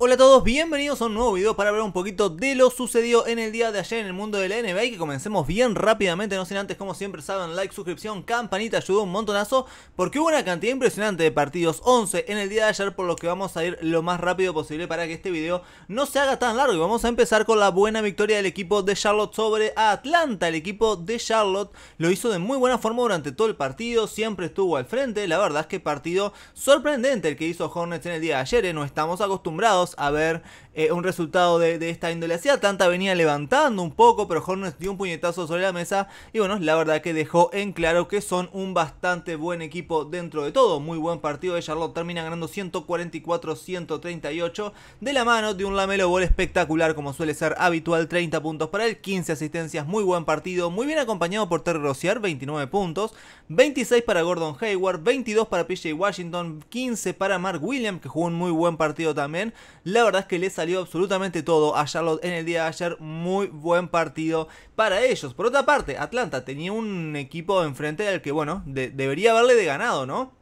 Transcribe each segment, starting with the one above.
Hola a todos, bienvenidos a un nuevo video para hablar un poquito de lo sucedido en el día de ayer en el mundo de la NBA y que comencemos bien rápidamente, no sin antes como siempre saben, like, suscripción, campanita, ayuda un montonazo porque hubo una cantidad impresionante de partidos, 11 en el día de ayer por lo que vamos a ir lo más rápido posible para que este video no se haga tan largo y vamos a empezar con la buena victoria del equipo de Charlotte sobre Atlanta, el equipo de Charlotte lo hizo de muy buena forma durante todo el partido, siempre estuvo al frente, la verdad es que partido sorprendente el que hizo Hornets en el día de ayer, eh, no estamos acostumbrados a ver eh, un resultado de, esta índole hacía. Tanta venía levantando un poco, pero Hornets dio un puñetazo sobre la mesa. Y bueno, la verdad que dejó en claro que son un bastante buen equipo dentro de todo. Muy buen partido de Charlotte. Termina ganando 144-138 de la mano de un Lamelo Ball espectacular, como suele ser habitual. 30 puntos para él, 15 asistencias. Muy buen partido, muy bien acompañado por Terry Rossier, 29 puntos. 26 para Gordon Hayward, 22 para PJ Washington, 15 para Mark Williams, que jugó un muy buen partido también. La verdad es que le salió absolutamente todo a Charlotte en el día de ayer. Muy buen partido para ellos. Por otra parte, Atlanta tenía un equipo enfrente del que, bueno, debería haberle de ganado, ¿no?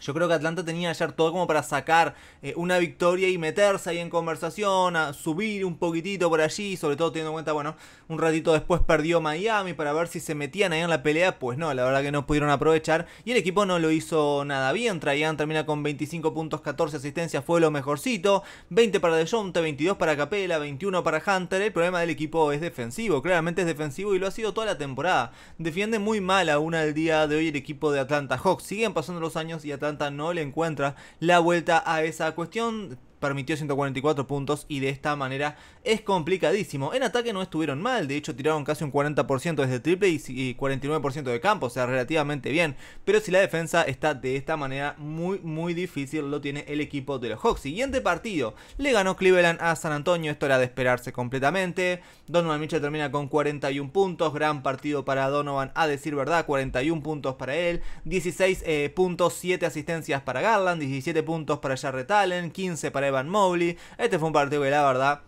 Yo creo que Atlanta tenía ayer todo como para sacar eh, una victoria y meterse ahí en conversación, a subir un poquitito por allí, sobre todo teniendo en cuenta, bueno, un ratito después perdió Miami para ver si se metían ahí en la pelea. Pues no, la verdad que no pudieron aprovechar y el equipo no lo hizo nada bien. Traían termina con 25 puntos, 14 asistencias, fue lo mejorcito. 20 para DeJounte, 22 para Capela, 21 para Hunter. El problema del equipo es defensivo, claramente es defensivo y lo ha sido toda la temporada. Defiende muy mal aún al día de hoy el equipo de Atlanta Hawks. Siguen pasando los años y Atlanta no le encuentra la vuelta a esa cuestión permitió 144 puntos y de esta manera es complicadísimo. En ataque no estuvieron mal, de hecho tiraron casi un 40% desde triple y 49% de campo, o sea, relativamente bien. Pero si la defensa está de esta manera, muy, muy difícil lo tiene el equipo de los Hawks. Siguiente partido, le ganó Cleveland a San Antonio, esto era de esperarse completamente. Donovan Mitchell termina con 41 puntos, gran partido para Donovan, a decir verdad, 41 puntos para él, 16 eh, puntos, 7 asistencias para Garland, 17 puntos para Jarrett Allen, 15 para van Mobley. Este fue un partido que la verdad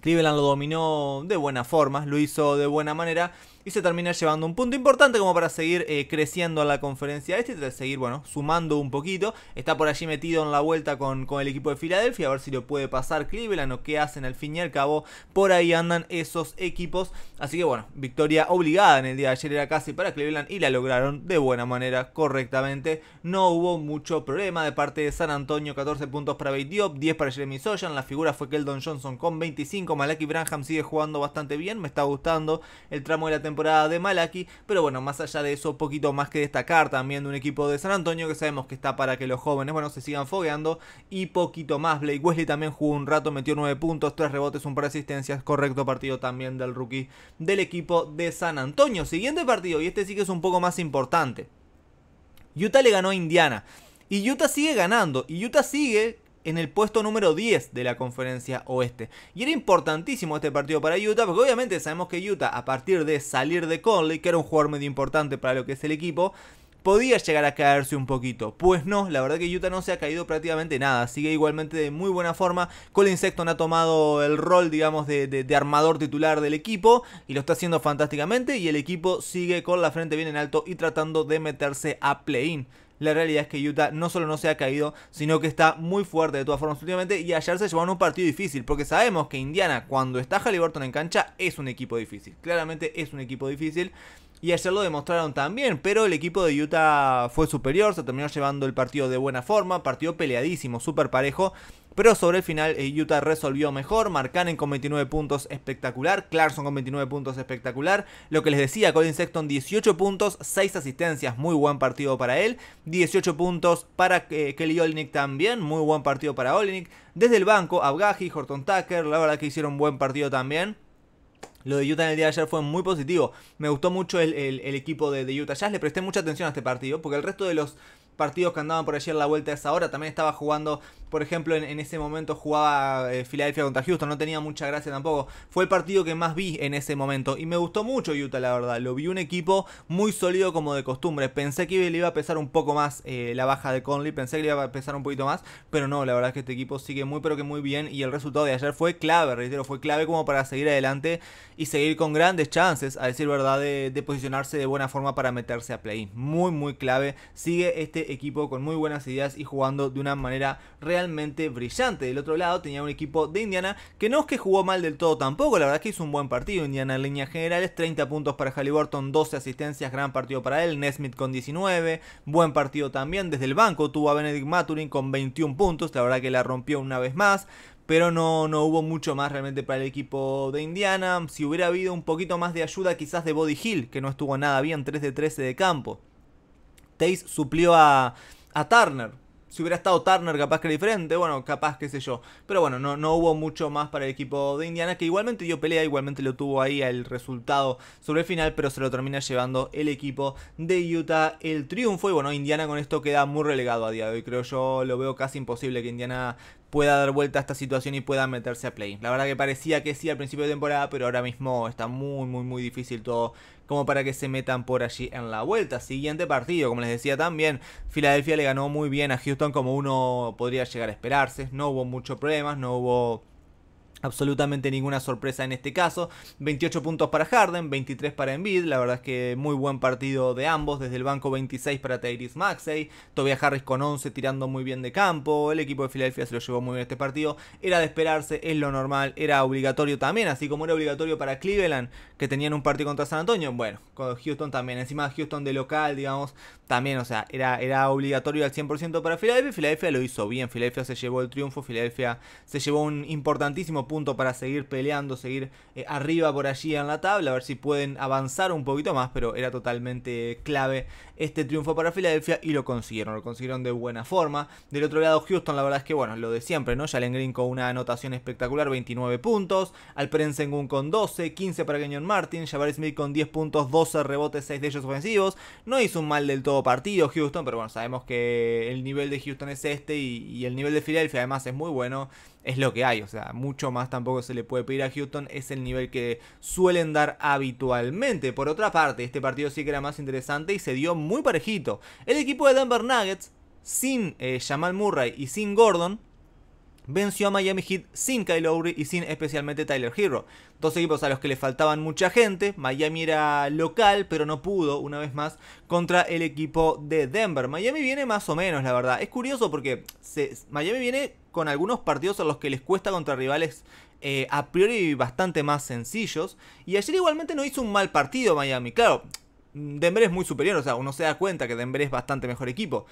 Cleveland lo dominó de buenas formas lo hizo de buena manera y se termina llevando un punto importante como para seguir eh, creciendo a la conferencia este y seguir, bueno, sumando un poquito. Está por allí metido en la vuelta con, con el equipo de Filadelfia, a ver si lo puede pasar Cleveland o qué hacen al fin y al cabo. Por ahí andan esos equipos. Así que bueno, victoria obligada en el día de ayer era casi para Cleveland y la lograron de buena manera, correctamente. No hubo mucho problema de parte de San Antonio, 14 puntos para Bay 10 para Jeremy Soyan. La figura fue Keldon Johnson con 25. Malaki Branham sigue jugando bastante bien, me está gustando el tramo de la temporada de Malaki, pero bueno, más allá de eso, poquito más que destacar también de un equipo de San Antonio que sabemos que está para que los jóvenes, bueno, se sigan fogueando y poquito más. Blake Wesley también jugó un rato, metió nueve puntos, tres rebotes, un par de asistencias, correcto partido también del rookie del equipo de San Antonio. Siguiente partido, y este sí que es un poco más importante. Utah le ganó a Indiana. Y Utah sigue ganando. Y Utah sigue en el puesto número 10 de la conferencia oeste. Y era importantísimo este partido para Utah, porque obviamente sabemos que Utah, a partir de salir de Conley, que era un jugador medio importante para lo que es el equipo, podía llegar a caerse un poquito. Pues no, la verdad que Utah no se ha caído prácticamente nada. Sigue igualmente de muy buena forma. Colin Sexton ha tomado el rol, digamos, de, armador titular del equipo y lo está haciendo fantásticamente. Y el equipo sigue con la frente bien en alto y tratando de meterse a play-in la realidad es que Utah no solo no se ha caído, sino que está muy fuerte de todas formas últimamente. Y ayer se llevaron un partido difícil, porque sabemos que Indiana, cuando está Halliburton en cancha, es un equipo difícil. Claramente es un equipo difícil. Y ayer lo demostraron también, pero el equipo de Utah fue superior, se terminó llevando el partido de buena forma, partido peleadísimo, súper parejo pero sobre el final eh, Utah resolvió mejor. Marcanen con 29 puntos espectacular, Clarkson con 29 puntos espectacular. Lo que les decía, Colin Sexton 18 puntos, 6 asistencias, muy buen partido para él. 18 puntos para eh, Kelly Olinick también, muy buen partido para Olinick. Desde el banco, Abgahi, Horton Tucker, la verdad que hicieron buen partido también. Lo de Utah en el día de ayer fue muy positivo. Me gustó mucho el, equipo de, de, Utah Jazz. Le presté mucha atención a este partido porque el resto de los, partidos que andaban por ayer la vuelta a esa hora. También estaba jugando, por ejemplo, en, ese momento jugaba eh, Filadelfia contra Houston, no tenía mucha gracia tampoco. Fue el partido que más vi en ese momento y me gustó mucho Utah, la verdad. Lo vi un equipo muy sólido como de costumbre. Pensé que le iba a pesar un poco más eh, la baja de Conley, pensé que le iba a pesar un poquito más, pero no, la verdad es que este equipo sigue muy pero que muy bien y el resultado de ayer fue clave, reitero, fue clave como para seguir adelante y seguir con grandes chances, a decir verdad, de, de posicionarse de buena forma para meterse a play. Muy, muy clave. Sigue este equipo con muy buenas ideas y jugando de una manera realmente brillante. Del otro lado tenía un equipo de Indiana que no es que jugó mal del todo tampoco, la verdad es que hizo un buen partido Indiana en líneas generales, 30 puntos para Halliburton, 12 asistencias, gran partido para él, Nesmith con 19, buen partido también desde el banco, tuvo a Benedict Maturin con 21 puntos, la verdad que la rompió una vez más, pero no, no, hubo mucho más realmente para el equipo de Indiana. Si hubiera habido un poquito más de ayuda quizás de Body Hill, que no estuvo nada bien, 3 de 13 de campo. Tace suplió a, Turner. Si hubiera estado Turner, capaz que era diferente. Bueno, capaz, qué sé yo. Pero bueno, no, no hubo mucho más para el equipo de Indiana, que igualmente dio pelea, igualmente lo tuvo ahí el resultado sobre el final, pero se lo termina llevando el equipo de Utah el triunfo. Y bueno, Indiana con esto queda muy relegado a día de hoy, creo yo. Lo veo casi imposible que Indiana pueda dar vuelta a esta situación y pueda meterse a play. La verdad que parecía que sí al principio de temporada, pero ahora mismo está muy, muy, muy difícil todo como para que se metan por allí en la vuelta. Siguiente partido, como les decía también, Filadelfia le ganó muy bien a Houston como uno podría llegar a esperarse. No hubo muchos problemas, no hubo Absolutamente ninguna sorpresa en este caso. 28 puntos para Harden, 23 para Embiid. La verdad es que muy buen partido de ambos. Desde el banco 26 para Tyrese Maxey. Tobias Harris con 11 tirando muy bien de campo. El equipo de Filadelfia se lo llevó muy bien este partido. Era de esperarse, es lo normal. Era obligatorio también, así como era obligatorio para Cleveland, que tenían un partido contra San Antonio. Bueno, con Houston también. Encima Houston de local, digamos, también, o sea, era, era obligatorio al 100% para Filadelfia. Filadelfia lo hizo bien. Filadelfia se llevó el triunfo. Filadelfia se llevó un importantísimo punto para seguir peleando, seguir eh, arriba por allí en la tabla, a ver si pueden avanzar un poquito más, pero era totalmente clave este triunfo para Filadelfia y lo consiguieron, lo consiguieron de buena forma. Del otro lado, Houston, la verdad es que, bueno, lo de siempre, ¿no? Jalen Green con una anotación espectacular, 29 puntos, Alperen Sengun con 12, 15 para Kenyon Martin, Jabari Smith con 10 puntos, 12 rebotes, 6 de ellos ofensivos. No hizo un mal del todo partido Houston, pero bueno, sabemos que el nivel de Houston es este y, y el nivel de Filadelfia además es muy bueno es lo que hay. O sea, mucho más tampoco se le puede pedir a Houston. Es el nivel que suelen dar habitualmente. Por otra parte, este partido sí que era más interesante y se dio muy parejito. El equipo de Denver Nuggets, sin eh, Jamal Murray y sin Gordon, venció a Miami Heat sin Kyle Lowry y sin especialmente Tyler Hero. Dos equipos a los que le faltaban mucha gente. Miami era local, pero no pudo, una vez más, contra el equipo de Denver. Miami viene más o menos, la verdad. Es curioso porque Miami viene con algunos partidos a los que les cuesta contra rivales eh, a priori bastante más sencillos. Y ayer igualmente no hizo un mal partido Miami. Claro, Denver es muy superior, o sea, uno se da cuenta que Denver es bastante mejor equipo.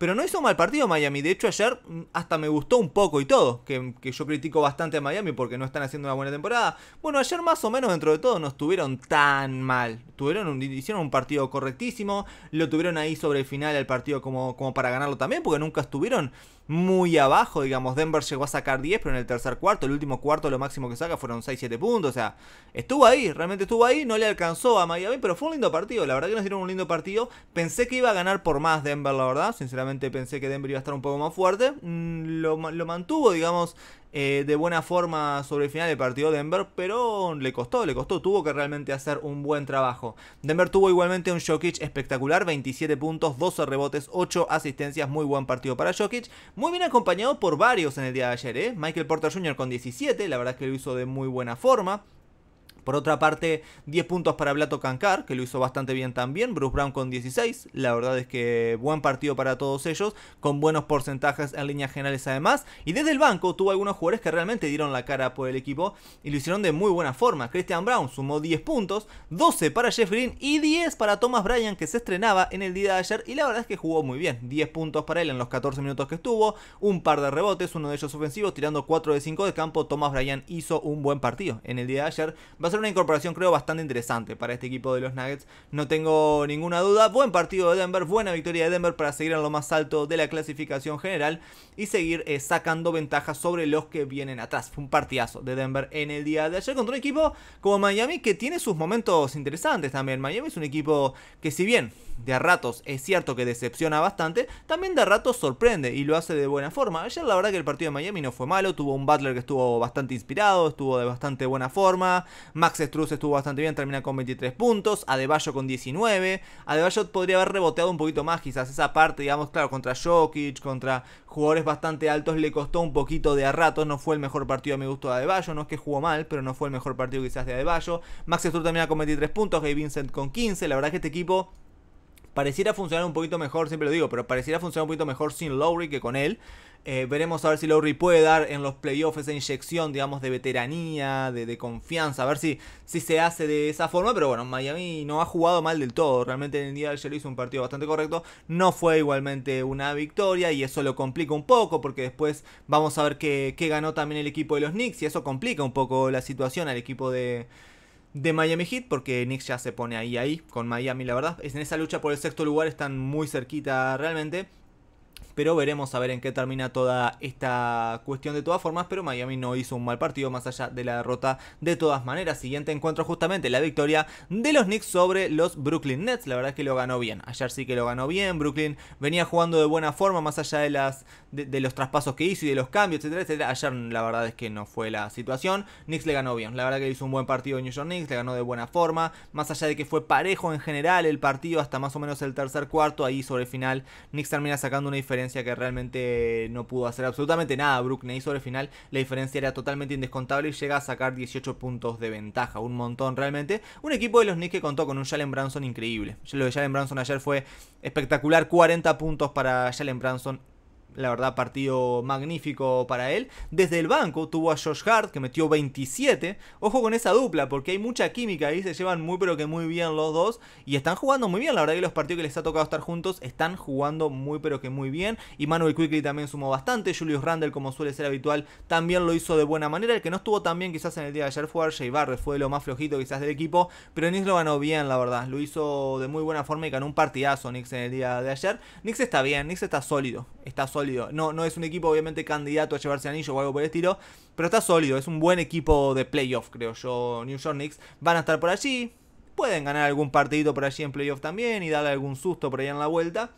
Pero no hizo mal partido Miami. De hecho, ayer mm, hasta me gustó un poco y todo. Que, yo critico bastante a Miami porque no están haciendo una buena temporada. Bueno, ayer más o menos dentro de todo no estuvieron tan mal. Tuvieron hicieron un partido correctísimo. Lo tuvieron ahí sobre el final el partido como, como para ganarlo también. Porque nunca estuvieron muy abajo, digamos. Denver llegó a sacar 10, pero en el tercer cuarto, el último cuarto, lo máximo que saca fueron 6-7 puntos. O sea, estuvo ahí, realmente estuvo ahí, no le alcanzó a Miami, pero fue un lindo partido. La verdad que nos dieron un lindo partido. Pensé que iba a ganar por más Denver, la verdad. Sinceramente pensé que Denver iba a estar un poco más fuerte. Mm, lo, lo mantuvo, digamos, eh, de buena forma sobre el final del partido Denver, pero le costó, le costó, tuvo que realmente hacer un buen trabajo. Denver tuvo igualmente un Jokic espectacular, 27 puntos, 12 rebotes, 8 asistencias, muy buen partido para Jokic, muy bien acompañado por varios en el día de ayer, ¿eh? Michael Porter Jr. con 17, la verdad es que lo hizo de muy buena forma. Por otra parte, 10 puntos para Blato Cancar, que lo hizo bastante bien también. Bruce Brown con 16. La verdad es que buen partido para todos ellos, con buenos porcentajes en líneas generales además. Y desde el banco tuvo algunos jugadores que realmente dieron la cara por el equipo y lo hicieron de muy buena forma. Christian Brown sumó 10 puntos, 12 para Jeff Green y 10 para Thomas Bryan, que se estrenaba en el día de ayer. Y la verdad es que jugó muy bien. 10 puntos para él en los 14 minutos que estuvo, un par de rebotes, uno de ellos ofensivo, tirando 4 de 5 de campo. Thomas Bryan hizo un buen partido en el día de ayer a ser una incorporación creo bastante interesante para este equipo de los Nuggets, no tengo ninguna duda. Buen partido de Denver, buena victoria de Denver para seguir en lo más alto de la clasificación general y seguir eh, sacando ventajas sobre los que vienen atrás. Fue un partidazo de Denver en el día de ayer contra un equipo como Miami que tiene sus momentos interesantes también. Miami es un equipo que si bien de a ratos es cierto que decepciona bastante, también de a ratos sorprende y lo hace de buena forma. Ayer la verdad que el partido de Miami no fue malo, tuvo un Butler que estuvo bastante inspirado, estuvo de bastante buena forma. Max Struz estuvo bastante bien, termina con 23 puntos. Adebayo con 19. Adebayo podría haber reboteado un poquito más, quizás esa parte, digamos, claro, contra Jokic, contra jugadores bastante altos, le costó un poquito de a ratos. No fue el mejor partido a mi gusto de Adebayo, no es que jugó mal, pero no fue el mejor partido quizás de Adebayo. Max Struz termina con 23 puntos, Gay Vincent con 15. La verdad es que este equipo Pareciera funcionar un poquito mejor, siempre lo digo, pero pareciera funcionar un poquito mejor sin Lowry que con él. Eh, veremos a ver si Lowry puede dar en los playoffs esa inyección, digamos, de veteranía, de, confianza, a ver si, si se hace de esa forma. Pero bueno, Miami no ha jugado mal del todo. Realmente en el día de ayer hizo un partido bastante correcto. No fue igualmente una victoria y eso lo complica un poco porque después vamos a ver qué, qué ganó también el equipo de los Knicks y eso complica un poco la situación al equipo de, de Miami Heat, porque Knicks ya se pone ahí, ahí, con Miami, la verdad. En esa lucha por el sexto lugar están muy cerquita realmente pero veremos a ver en qué termina toda esta cuestión de todas formas, pero Miami no hizo un mal partido más allá de la derrota de todas maneras. Siguiente encuentro justamente la victoria de los Knicks sobre los Brooklyn Nets, la verdad es que lo ganó bien, ayer sí que lo ganó bien, Brooklyn venía jugando de buena forma más allá de, las, de, los traspasos que hizo y de los cambios, etcétera, etcétera. Ayer la verdad es que no fue la situación, Knicks le ganó bien, la verdad que hizo un buen partido New York Knicks, le ganó de buena forma, más allá de que fue parejo en general el partido hasta más o menos el tercer cuarto, ahí sobre el final Knicks termina sacando una diferencia que realmente no pudo hacer absolutamente nada Brookney sobre el final. La diferencia era totalmente indescontable y llega a sacar 18 puntos de ventaja, un montón realmente. Un equipo de los Knicks que contó con un Jalen Branson increíble. Lo de Jalen Branson ayer fue espectacular, 40 puntos para Jalen Branson la verdad, partido magnífico para él. Desde el banco tuvo a Josh Hart, que metió 27. Ojo con esa dupla, porque hay mucha química ahí, se llevan muy pero que muy bien los dos. Y están jugando muy bien, la verdad que los partidos que les ha tocado estar juntos están jugando muy pero que muy bien. Y Manuel Quickly también sumó bastante. Julius Randle, como suele ser habitual, también lo hizo de buena manera. El que no estuvo tan bien quizás en el día de ayer fue RJ Barrett, fue lo más flojito quizás del equipo. Pero Nix lo ganó bien, la verdad. Lo hizo de muy buena forma y ganó un partidazo Nix en el día de ayer. Nix está bien, Nix está sólido. Está sólido no, no es un equipo obviamente candidato a llevarse anillo o algo por el estilo, pero está sólido, es un buen equipo de playoff, creo yo, New York Knicks. Van a estar por allí, pueden ganar algún partidito por allí en playoff también y darle algún susto por allá en la vuelta.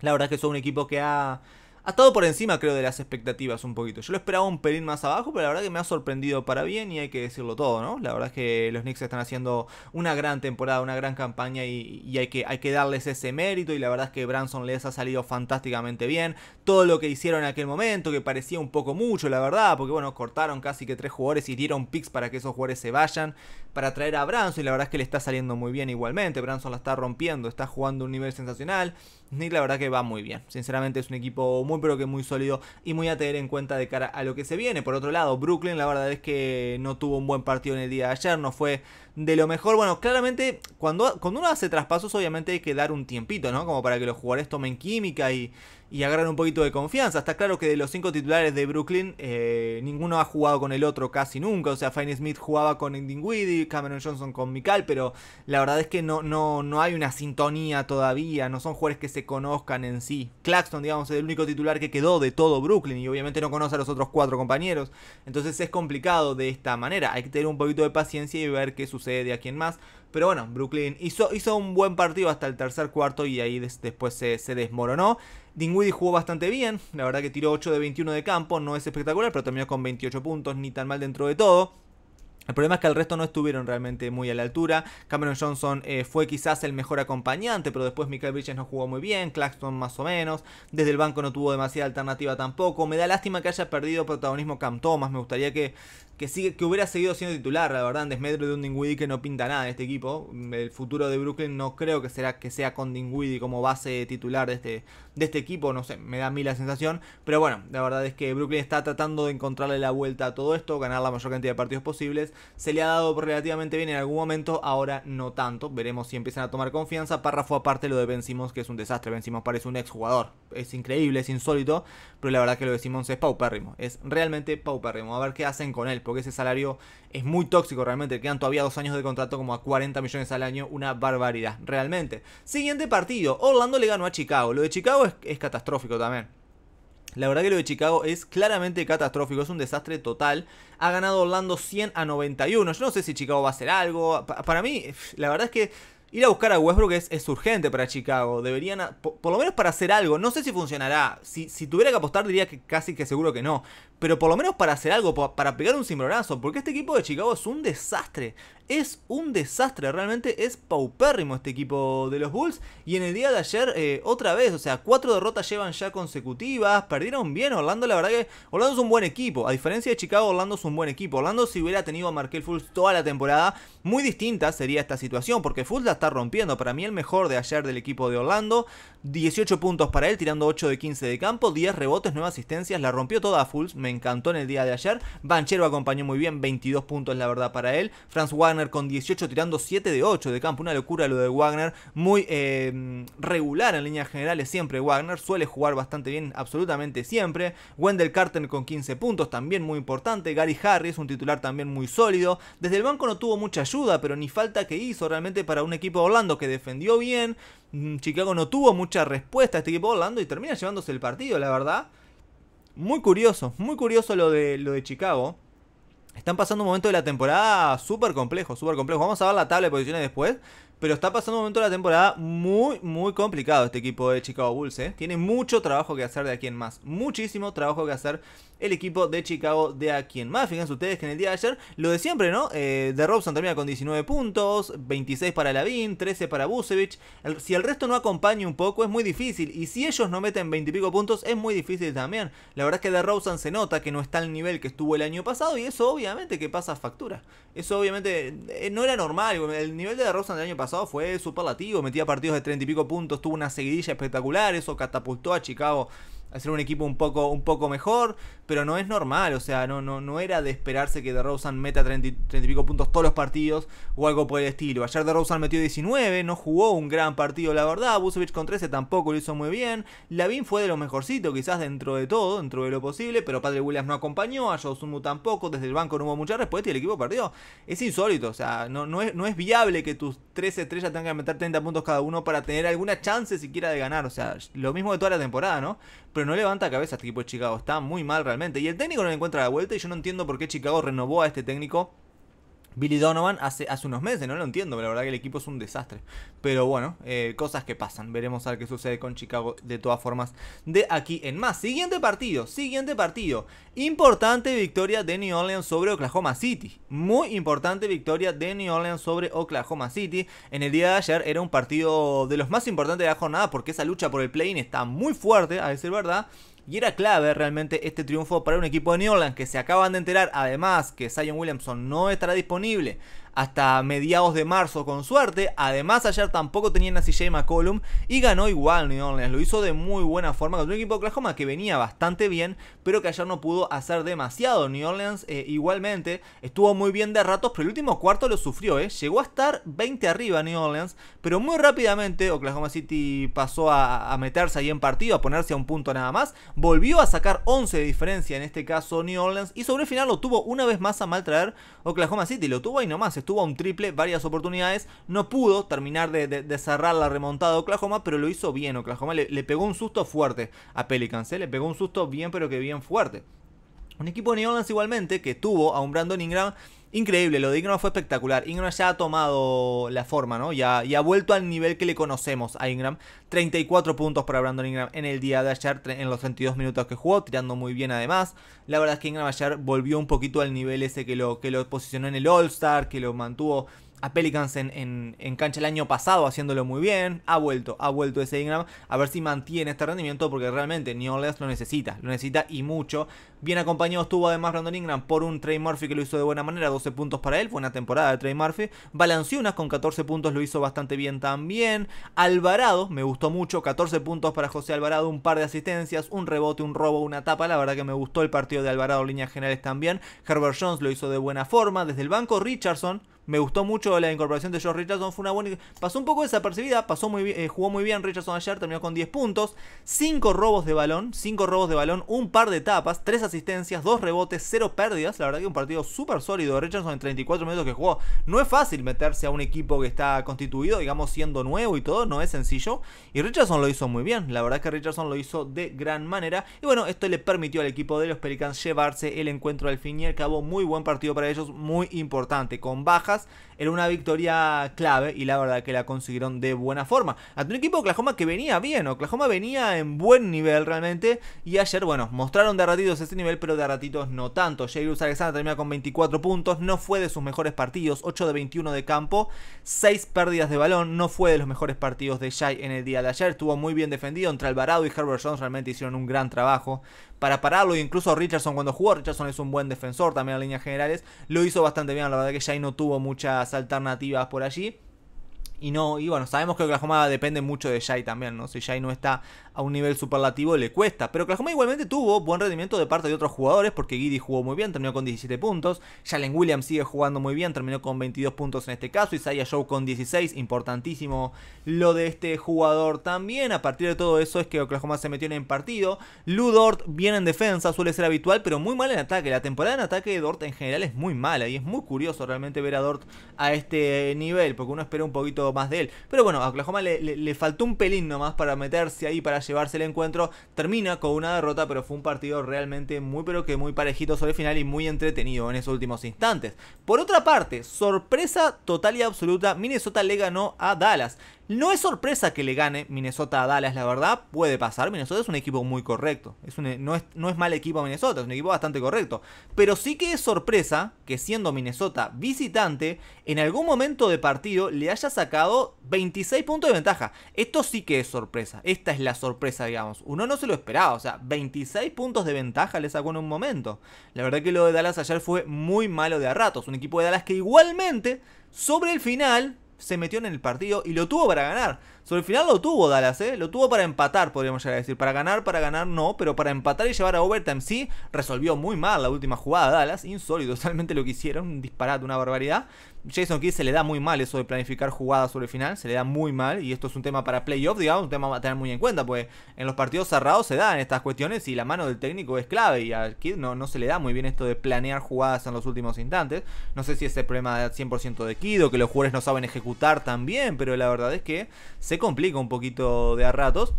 La verdad es que son un equipo que ha ha estado por encima, creo, de las expectativas un poquito. Yo lo esperaba un pelín más abajo, pero la verdad que me ha sorprendido para bien y hay que decirlo todo, ¿no? La verdad es que los Knicks están haciendo una gran temporada, una gran campaña y, hay, que, hay que darles ese mérito y la verdad es que Branson les ha salido fantásticamente bien. Todo lo que hicieron en aquel momento, que parecía un poco mucho, la verdad, porque bueno, cortaron casi que tres jugadores y dieron picks para que esos jugadores se vayan, para traer a Branson y la verdad es que le está saliendo muy bien igualmente. Branson la está rompiendo, está jugando un nivel sensacional. Nick la verdad que va muy bien. Sinceramente es un equipo muy pero que muy sólido y muy a tener en cuenta de cara a lo que se viene. Por otro lado, Brooklyn la verdad es que no tuvo un buen partido en el día de ayer, no fue de lo mejor. Bueno, claramente cuando, cuando uno hace traspasos obviamente hay que dar un tiempito, ¿no? Como para que los jugadores tomen química y, y agarran un poquito de confianza. Está claro que de los cinco titulares de Brooklyn, eh, ninguno ha jugado con el otro casi nunca. O sea, Fine Smith jugaba con Dinwiddie, Cameron Johnson con Mikal. pero la verdad es que no, no, no hay una sintonía todavía. No son jugadores que se conozcan en sí. Claxton, digamos, es el único titular que quedó de todo Brooklyn y obviamente no conoce a los otros cuatro compañeros. Entonces es complicado de esta manera. Hay que tener un poquito de paciencia y ver qué sucede de aquí en más. Pero bueno, Brooklyn hizo, hizo un buen partido hasta el tercer cuarto y ahí después se, desmoronó. Dingwiddie jugó bastante bien, la verdad que tiró 8 de 21 de campo, no es espectacular, pero terminó con 28 puntos, ni tan mal dentro de todo. El problema es que el resto no estuvieron realmente muy a la altura. Cameron Johnson eh, fue quizás el mejor acompañante, pero después Michael Bridges no jugó muy bien, Claxton más o menos. Desde el banco no tuvo demasiada alternativa tampoco. Me da lástima que haya perdido protagonismo Cam Thomas. Me gustaría que que, sigue, que hubiera seguido siendo titular, la verdad, en desmedro de un Dingwiddie que no pinta nada en este equipo. El futuro de Brooklyn no creo que, será, que sea con Dingwiddie como base titular de este, de este equipo, no sé, me da a mí la sensación. Pero bueno, la verdad es que Brooklyn está tratando de encontrarle la vuelta a todo esto, ganar la mayor cantidad de partidos posibles. Se le ha dado relativamente bien en algún momento, ahora no tanto. Veremos si empiezan a tomar confianza. Párrafo aparte lo de Ben que es un desastre. Ben parece un exjugador. Es increíble, es insólito, pero la verdad que lo de Simmons es paupérrimo. Es realmente paupérrimo. A ver qué hacen con él porque ese salario es muy tóxico realmente. Quedan todavía dos años de contrato como a 40 millones al año, una barbaridad, realmente. Siguiente partido, Orlando le ganó a Chicago. Lo de Chicago es, catastrófico también. La verdad que lo de Chicago es claramente catastrófico, es un desastre total. Ha ganado Orlando 100 a 91. Yo no sé si Chicago va a hacer algo. Para mí, la verdad es que Ir a buscar a Westbrook es, es urgente para Chicago. Deberían, por, lo menos para hacer algo. No sé si funcionará. Si, tuviera que apostar, diría que casi que seguro que no. Pero por lo menos para hacer algo, para, para pegar un cimbronazo. Porque este equipo de Chicago es un desastre. Es un desastre, realmente es paupérrimo este equipo de los Bulls. Y en el día de ayer, eh, otra vez, o sea, cuatro derrotas llevan ya consecutivas. Perdieron bien Orlando, la verdad que Orlando es un buen equipo. A diferencia de Chicago, Orlando es un buen equipo. Orlando si hubiera tenido a Markel Fulls toda la temporada, muy distinta sería esta situación, porque Fultz la está rompiendo. Para mí el mejor de ayer del equipo de Orlando. 18 puntos para él, tirando 8 de 15 de campo, 10 rebotes, 9 asistencias, la rompió toda a me encantó en el día de ayer. Banchero acompañó muy bien, 22 puntos la verdad para él. Franz con 18 tirando 7 de 8 de campo. Una locura lo de Wagner. Muy eh, regular en líneas generales siempre Wagner. Suele jugar bastante bien absolutamente siempre. Wendell Carter con 15 puntos también muy importante. Gary Harris, un titular también muy sólido. Desde el banco no tuvo mucha ayuda, pero ni falta que hizo realmente para un equipo de Orlando que defendió bien. Mm, Chicago no tuvo mucha respuesta a este equipo de Orlando y termina llevándose el partido, la verdad. Muy curioso, muy curioso lo de, lo de Chicago. Están pasando un momento de la temporada súper complejo, súper complejo. Vamos a ver la tabla de posiciones después. Pero está pasando un momento de la temporada muy, muy complicado este equipo de Chicago Bulls. ¿eh? Tiene mucho trabajo que hacer de aquí en más. Muchísimo trabajo que hacer el equipo de Chicago de aquí en más. Fíjense ustedes que en el día de ayer, lo de siempre, ¿no? Eh, de Robson termina con 19 puntos, 26 para Lavin, 13 para Busevich. si el resto no acompaña un poco, es muy difícil. Y si ellos no meten 20 y pico puntos, es muy difícil también. La verdad es que de Robson se nota que no está al nivel que estuvo el año pasado. Y eso obviamente que pasa factura. Eso obviamente eh, no era normal. El nivel de de Robson del año pasado fue fue superlativo, metía partidos de treinta y pico puntos, tuvo una seguidilla espectacular, eso catapultó a Chicago hacer un equipo un poco, un poco mejor, pero no es normal, o sea, no, no, no era de esperarse que DeRozan meta 30, y pico puntos todos los partidos o algo por el estilo. Ayer DeRozan metió 19, no jugó un gran partido, la verdad, Busevich con 13 tampoco lo hizo muy bien, Lavin fue de lo mejorcito quizás dentro de todo, dentro de lo posible, pero Padre Williams no acompañó, a Sumu tampoco, desde el banco no hubo mucha respuesta y el equipo perdió. Es insólito, o sea, no, no, es, no es viable que tus tres estrellas tengan que meter 30 puntos cada uno para tener alguna chance siquiera de ganar, o sea, lo mismo de toda la temporada, ¿no? pero no levanta cabeza este equipo de Chicago. Está muy mal realmente. Y el técnico no le encuentra la vuelta y yo no entiendo por qué Chicago renovó a este técnico Billy Donovan hace, hace unos meses, no lo entiendo, pero la verdad que el equipo es un desastre. Pero bueno, eh, cosas que pasan. Veremos a ver qué sucede con Chicago de todas formas de aquí en más. Siguiente partido, siguiente partido. Importante victoria de New Orleans sobre Oklahoma City. Muy importante victoria de New Orleans sobre Oklahoma City. En el día de ayer era un partido de los más importantes de la jornada porque esa lucha por el play-in está muy fuerte, a decir verdad. Y era clave realmente este triunfo para un equipo de New Orleans que se acaban de enterar además que Zion Williamson no estará disponible hasta mediados de marzo con suerte. Además, ayer tampoco tenían a CJ McCollum y ganó igual New Orleans. Lo hizo de muy buena forma contra un equipo de Oklahoma que venía bastante bien, pero que ayer no pudo hacer demasiado. New Orleans eh, igualmente estuvo muy bien de ratos, pero el último cuarto lo sufrió. Eh. Llegó a estar 20 arriba New Orleans, pero muy rápidamente Oklahoma City pasó a, meterse ahí en partido, a ponerse a un punto nada más. Volvió a sacar 11 de diferencia, en este caso New Orleans, y sobre el final lo tuvo una vez más a mal traer Oklahoma City. Lo tuvo ahí nomás tuvo un triple, varias oportunidades, no pudo terminar de, cerrar la remontada de Oklahoma, pero lo hizo bien Oklahoma, le, pegó un susto fuerte a Pelicans, ¿eh? le pegó un susto bien pero que bien fuerte. Un equipo de New Orleans igualmente que tuvo a un Brandon Ingram Increíble, lo de Ingram fue espectacular. Ingram ya ha tomado la forma, ¿no? Ya, ha vuelto al nivel que le conocemos a Ingram. 34 puntos para Brandon Ingram en el día de ayer, en los 32 minutos que jugó, tirando muy bien además. La verdad es que Ingram ayer volvió un poquito al nivel ese que lo, que lo posicionó en el All-Star, que lo mantuvo a Pelicans en, cancha el año pasado haciéndolo muy bien. Ha vuelto, ha vuelto ese Ingram. A ver si mantiene este rendimiento porque realmente New Orleans lo necesita. Lo necesita y mucho. Bien acompañado estuvo además Brandon Ingram por un Trey Murphy que lo hizo de buena manera, 12 puntos para él, buena temporada de Trey Murphy. Balanciunas con 14 puntos lo hizo bastante bien también. Alvarado, me gustó mucho, 14 puntos para José Alvarado, un par de asistencias, un rebote, un robo, una tapa. La verdad que me gustó el partido de Alvarado líneas generales también. Herbert Jones lo hizo de buena forma. Desde el banco Richardson, me gustó mucho la incorporación de George Richardson. Fue una buena. Pasó un poco desapercibida. Pasó muy bien, eh, jugó muy bien Richardson ayer. Terminó con 10 puntos. 5 robos de balón. 5 robos de balón. Un par de tapas. 3 asistencias, dos rebotes, cero pérdidas. La verdad que un partido súper sólido. Richardson en 34 minutos que jugó. No es fácil meterse a un equipo que está constituido, digamos, siendo nuevo y todo. No es sencillo. Y Richardson lo hizo muy bien. La verdad que Richardson lo hizo de gran manera. Y bueno, esto le permitió al equipo de los Pelicans llevarse el encuentro al fin y al cabo. Muy buen partido para ellos, muy importante. Con bajas, era una victoria clave y la verdad que la consiguieron de buena forma. Ante un equipo de Oklahoma que venía bien. Oklahoma venía en buen nivel realmente. Y ayer, bueno, mostraron de ratitos nivel, pero de ratitos no tanto. Jairus Alexander termina con 24 puntos, no fue de sus mejores partidos, 8 de 21 de campo, 6 pérdidas de balón, no fue de los mejores partidos de Jay en el día de ayer, estuvo muy bien defendido, entre Alvarado y Herbert Jones realmente hicieron un gran trabajo para pararlo, e incluso Richardson cuando jugó, Richardson es un buen defensor también en líneas generales, lo hizo bastante bien, la verdad que Jay no tuvo muchas alternativas por allí. Y no, y bueno, sabemos que la Oklahoma depende mucho de Jay también, ¿no? Si Jay no está a un nivel superlativo le cuesta. Pero Oklahoma igualmente tuvo buen rendimiento de parte de otros jugadores, porque Giddy jugó muy bien, terminó con 17 puntos. Jalen Williams sigue jugando muy bien, terminó con 22 puntos en este caso. y Isaiah Show con 16, importantísimo lo de este jugador también. A partir de todo eso es que Oklahoma se metió en el partido. Lou Dort bien en defensa, suele ser habitual, pero muy mal en ataque. La temporada en ataque de Dort en general es muy mala y es muy curioso realmente ver a Dort a este nivel, porque uno espera un poquito más de él. Pero bueno, a Oklahoma le, faltó un pelín nomás para meterse ahí, para llevarse el encuentro. Termina con una derrota, pero fue un partido realmente muy pero que muy parejito sobre el final y muy entretenido en esos últimos instantes. Por otra parte, sorpresa total y absoluta, Minnesota le ganó a Dallas. No es sorpresa que le gane Minnesota a Dallas, la verdad, puede pasar. Minnesota es un equipo muy correcto. Es e, no, es, no, es, mal equipo Minnesota, es un equipo bastante correcto. Pero sí que es sorpresa que siendo Minnesota visitante, en algún momento de partido le haya sacado 26 puntos de ventaja. Esto sí que es sorpresa. Esta es la sorpresa, digamos. Uno no se lo esperaba, o sea, 26 puntos de ventaja le sacó en un momento. La verdad que lo de Dallas ayer fue muy malo de a ratos. Un equipo de Dallas que igualmente, sobre el final, se metió en el partido y lo tuvo para ganar. Sobre el final lo tuvo Dallas, ¿eh? Lo tuvo para empatar, podríamos llegar a decir. Para ganar, para ganar no, pero para empatar y llevar a overtime sí, resolvió muy mal la última jugada Dallas. Insólito, totalmente lo que hicieron, un disparate, una barbaridad. Jason Kidd se le da muy mal eso de planificar jugadas sobre el final, se le da muy mal y esto es un tema para playoff, digamos, un tema a tener muy en cuenta, pues en los partidos cerrados se dan estas cuestiones y la mano del técnico es clave y al Kidd no, no se le da muy bien esto de planear jugadas en los últimos instantes. No sé si es el problema del 100% de Kidd o que los jugadores no saben ejecutar tan bien, pero la verdad es que se complica un poquito de a ratos.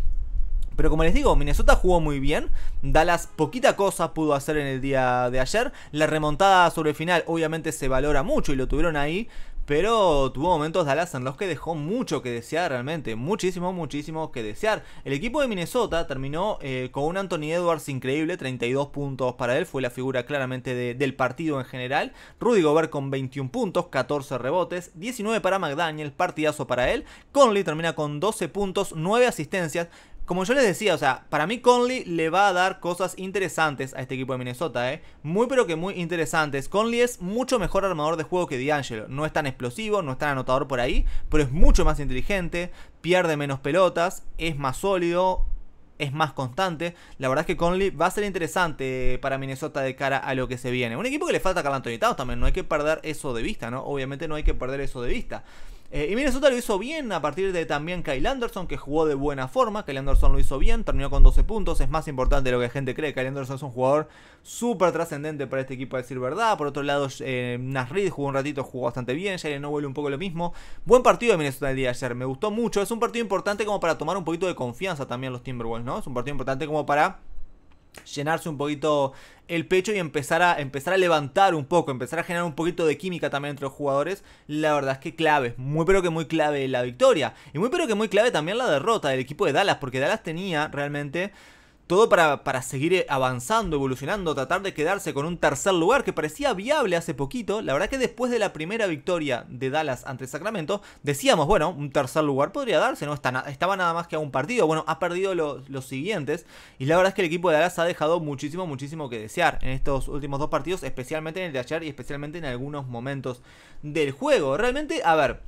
Pero como les digo, Minnesota jugó muy bien. Dallas poquita cosa pudo hacer en el día de ayer. La remontada sobre el final obviamente se valora mucho y lo tuvieron ahí pero tuvo momentos Dallas en los que dejó mucho que desear realmente, muchísimo, muchísimo que desear. El equipo de Minnesota terminó eh, con un Anthony Edwards increíble, 32 puntos para él, fue la figura claramente del partido en general. Rudy Gobert con 21 puntos, 14 rebotes, 19 para McDaniel, partidazo para él. Conley termina con 12 puntos, 9 asistencias como yo les decía, o sea, para mí Conley le va a dar cosas interesantes a este equipo de Minnesota, ¿eh? Muy pero que muy interesantes. Conley es mucho mejor armador de juego que D'Angelo. No es tan explosivo, no es tan anotador por ahí, pero es mucho más inteligente, pierde menos pelotas, es más sólido, es más constante. La verdad es que Conley va a ser interesante para Minnesota de cara a lo que se viene. Un equipo que le falta a Carl Anthony también, no hay que perder eso de vista, ¿no? Obviamente no hay que perder eso de vista. Eh, y Minnesota lo hizo bien a partir de también Kyle Anderson, que jugó de buena forma. Kyle Anderson lo hizo bien, terminó con 12 puntos. Es más importante de lo que la gente cree. Kyle Anderson es un jugador súper trascendente para este equipo, a decir verdad. Por otro lado, eh, Nasrid jugó un ratito, jugó bastante bien. no vuelve un poco lo mismo. Buen partido de Minnesota el día de ayer, me gustó mucho. Es un partido importante como para tomar un poquito de confianza también los Timberwolves, ¿no? Es un partido importante como para llenarse un poquito el pecho y empezar a, empezar a levantar un poco, empezar a generar un poquito de química también entre los jugadores, la verdad es que clave, muy pero que muy clave la victoria. Y muy pero que muy clave también la derrota del equipo de Dallas, porque Dallas tenía realmente todo para, seguir eh, avanzando, evolucionando, tratar de quedarse con un tercer lugar que parecía viable hace poquito. La verdad que después de la primera victoria de Dallas ante Sacramento, decíamos, bueno, un tercer lugar podría darse, ¿no? Está estaba nada más que a un partido. Bueno, ha perdido los, siguientes. Y la verdad es que el equipo de Dallas ha dejado muchísimo, muchísimo que desear en estos últimos dos partidos, especialmente en el de ayer y especialmente en algunos momentos del juego. Realmente, a ver,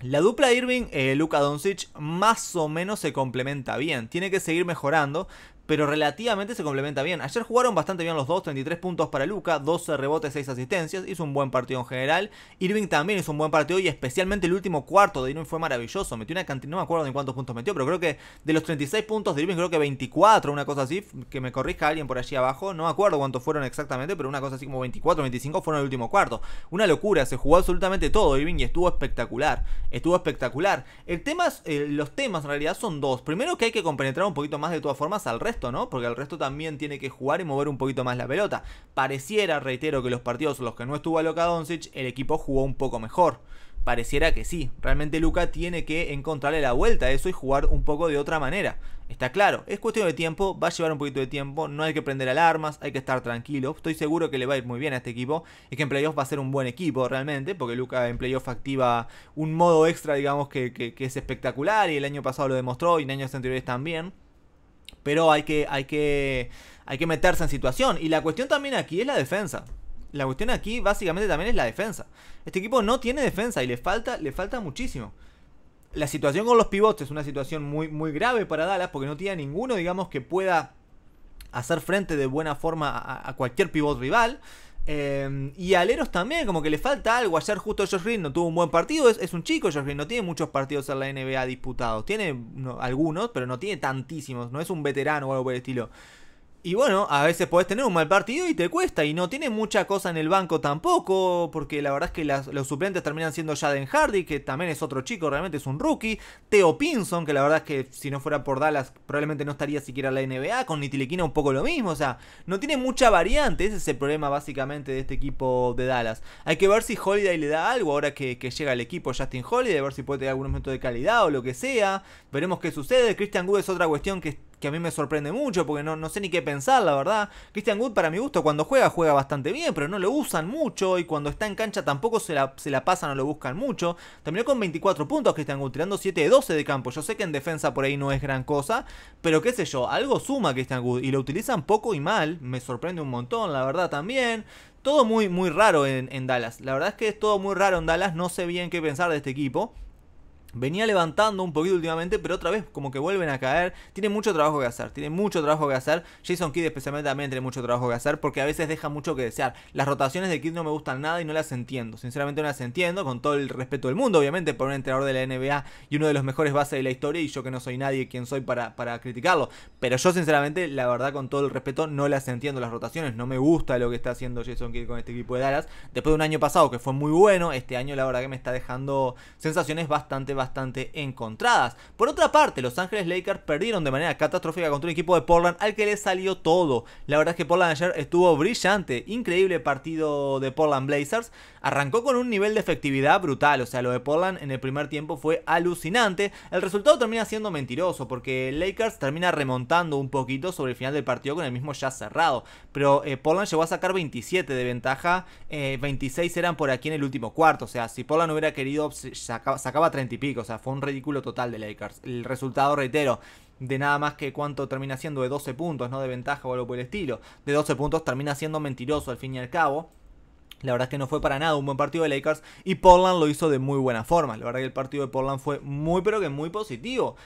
la dupla Irving, eh, Luka Doncic, más o menos se complementa bien. Tiene que seguir mejorando, pero relativamente se complementa bien. Ayer jugaron bastante bien los dos, 33 puntos para Luca, 12 rebotes, 6 asistencias, hizo un buen partido en general. Irving también hizo un buen partido y especialmente el último cuarto de Irving fue maravilloso. Metió una cantidad, no me acuerdo en cuántos puntos metió, pero creo que de los 36 puntos de Irving, creo que 24, una cosa así, que me corrija alguien por allí abajo, no me acuerdo cuántos fueron exactamente, pero una cosa así como 24, 25 fueron el último cuarto. Una locura, se jugó absolutamente todo Irving y estuvo espectacular, estuvo espectacular. El tema, eh, los temas en realidad son dos. Primero que hay que compenetrar un poquito más de todas formas al resto ¿no? Porque el resto también tiene que jugar y mover un poquito más la pelota. Pareciera, reitero, que los partidos en los que no estuvo Luka Doncic, el equipo jugó un poco mejor. Pareciera que sí. Realmente Luca tiene que encontrarle la vuelta a eso y jugar un poco de otra manera. Está claro, es cuestión de tiempo, va a llevar un poquito de tiempo, no hay que prender alarmas, hay que estar tranquilo. Estoy seguro que le va a ir muy bien a este equipo Es que en playoff va a ser un buen equipo realmente, porque Luca en playoff activa un modo extra, digamos, que, que es espectacular y el año pasado lo demostró y en años anteriores también. Pero hay que, hay que, hay que meterse en situación. Y la cuestión también aquí es la defensa. La cuestión aquí básicamente también es la defensa. Este equipo no tiene defensa y le falta, le falta muchísimo. La situación con los pivotes es una situación muy, muy grave para Dallas porque no tiene ninguno, digamos, que pueda hacer frente de buena forma a, a cualquier pivot rival. Em, y Aleros también, como que le falta algo. Ayer justo Josh Green no tuvo un buen partido. Es, un chico Josh Green, no tiene muchos partidos en la NBA disputados. Tiene algunos, pero no tiene tantísimos. No es un veterano o algo por el estilo. Y bueno, a veces podés tener un mal partido y te cuesta. Y no tiene mucha cosa en el banco tampoco. Porque la verdad es que los suplentes terminan siendo Jaden Hardy, que también es otro chico, realmente es un rookie. Theo Pinson, que la verdad es que si no fuera por Dallas, probablemente no estaría siquiera en la NBA. Con Nitilequina un poco lo mismo. O sea, no tiene mucha variante. Ese es el problema básicamente de este equipo de Dallas. Hay que ver si Holiday le da algo ahora que, llega el equipo Justin Holiday. A ver si puede tener algún momento de calidad o lo que sea. Veremos qué sucede. Christian good es otra cuestión que, que a mí me sorprende mucho porque no, no, sé ni qué pensar, la verdad. Christian Wood, para mi gusto, cuando juega, juega bastante bien, pero no lo usan mucho y cuando está en cancha tampoco se la, se la pasan o lo buscan mucho. Terminó con 24 puntos Christian Wood, tirando 7 de 12 de campo. Yo sé que en defensa por ahí no es gran cosa, pero qué sé yo, algo suma Christian Wood y lo utilizan poco y mal. Me sorprende un montón, la verdad también todo muy, muy raro en, en, Dallas. La verdad es que es todo muy raro en Dallas. No sé bien qué pensar de este equipo venía levantando un poquito últimamente, pero otra vez como que vuelven a caer. Tiene mucho trabajo que hacer, tiene mucho trabajo que hacer. Jason Kidd especialmente también tiene mucho trabajo que hacer porque a veces deja mucho que desear. Las rotaciones de Kidd no me gustan nada y no las entiendo. Sinceramente no las entiendo, con todo el respeto del mundo, obviamente, por un entrenador de la NBA y uno de los mejores bases de la historia y yo que no soy nadie quien soy para, para criticarlo. Pero yo sinceramente, la verdad, con todo el respeto, no las entiendo las rotaciones. No me gusta lo que está haciendo Jason Kidd con este equipo de Dallas. Después de un año pasado que fue muy bueno, este año la verdad que me está dejando sensaciones bastante, bastante bastante encontradas. Por otra parte, Los Ángeles Lakers perdieron de manera catastrófica contra un equipo de Portland al que le salió todo. La verdad es que Portland ayer estuvo brillante, increíble partido de Portland Blazers. Arrancó con un nivel de efectividad brutal, o sea, lo de Portland en el primer tiempo fue alucinante. El resultado termina siendo mentiroso porque Lakers termina remontando un poquito sobre el final del partido con el mismo ya cerrado. Pero eh, Portland llegó a sacar 27 de ventaja, 26 eh, eran por aquí en el último cuarto, o sea, si Portland hubiera querido sacaba, 30 o sea, fue un ridículo total de Lakers. El resultado, reitero, de nada más que cuánto termina siendo de 12 puntos, no de ventaja o algo por el estilo. De 12 puntos termina siendo mentiroso al fin y al cabo. La verdad es que no fue para nada un buen partido de Lakers y Portland lo hizo de muy buena forma. La verdad es que el partido de Portland fue muy pero que muy positivo.